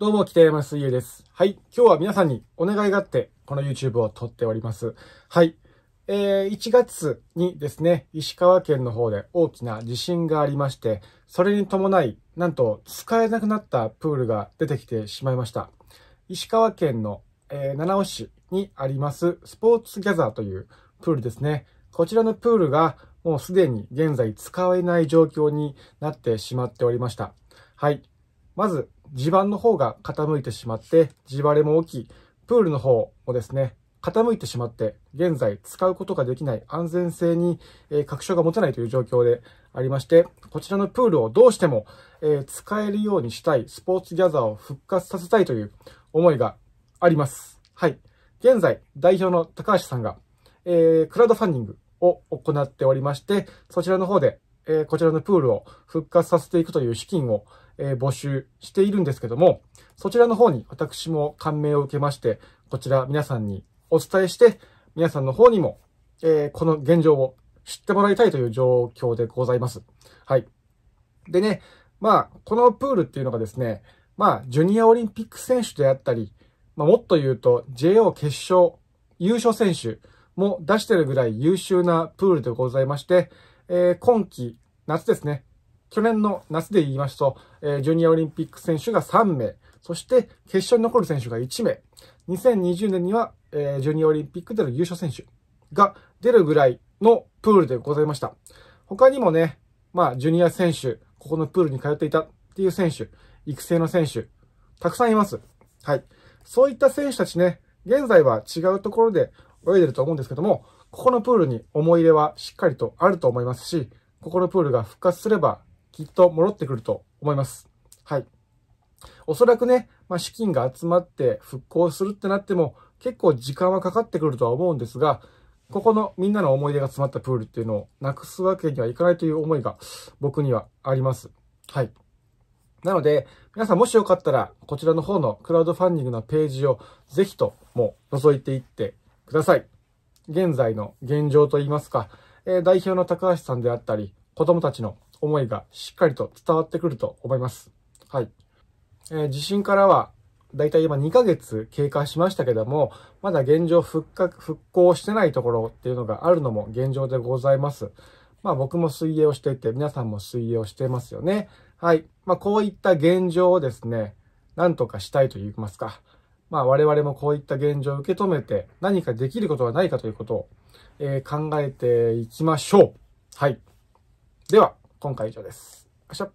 どうも、北山水友です。はい。今日は皆さんにお願いがあって、この YouTube を撮っております。はい。えー、1月にですね、石川県の方で大きな地震がありまして、それに伴い、なんと使えなくなったプールが出てきてしまいました。石川県の、えー、七尾市にありますスポーツギャザーというプールですね。こちらのプールがもうすでに現在使えない状況になってしまっておりました。はい。まず地盤の方が傾いてしまって、地割れも起き、プールの方もですね、傾いてしまって、現在使うことができない安全性に、え確証が持てないという状況でありまして、こちらのプールをどうしても、え使えるようにしたい、スポーツギャザーを復活させたいという思いがあります。はい。現在、代表の高橋さんが、えー、クラウドファンディングを行っておりまして、そちらの方でえこちらのプールを復活させていくという資金を、え募集しているんですけども、そちらの方に私も感銘を受けまして、こちら皆さんにお伝えして、皆さんの方にも、えこの現状を知ってもらいたいという状況でございます。はい。でね、まあ、このプールっていうのがですね、まあ、ジュニアオリンピック選手であったり、まあ、もっと言うと JO 決勝優勝選手も出してるぐらい優秀なプールでございまして、えー、今季、夏ですね。去年の夏で言いますと、えー、ジュニアオリンピック選手が3名、そして決勝に残る選手が1名、2020年には、えー、ジュニアオリンピックでの優勝選手が出るぐらいのプールでございました。他にもね、まあ、ジュニア選手、ここのプールに通っていたっていう選手、育成の選手、たくさんいます。はい。そういった選手たちね、現在は違うところで泳いでると思うんですけども、ここのプールに思い入れはしっかりとあると思いますし、ここのプールが復活すれば、きっと戻ってくると思います。はい。おそらくね、まあ、資金が集まって復興するってなっても、結構時間はかかってくるとは思うんですが、ここのみんなの思い出が詰まったプールっていうのをなくすわけにはいかないという思いが僕にはあります。はい。なので、皆さんもしよかったら、こちらの方のクラウドファンディングのページをぜひとも覗いていってください。現在の現状といいますか、え代表の高橋さんであったり、子供たちの思いがしっかりと伝わってくると思います。はい。えー、地震からは、だいたい今2ヶ月経過しましたけども、まだ現状復活、復興してないところっていうのがあるのも現状でございます。まあ僕も水泳をしていて、皆さんも水泳をしてますよね。はい。まあこういった現状をですね、なんとかしたいと言いますか。まあ我々もこういった現状を受け止めて何かできることはないかということを、えー、考えていきましょう。はい。では、今回以上です。よしょ。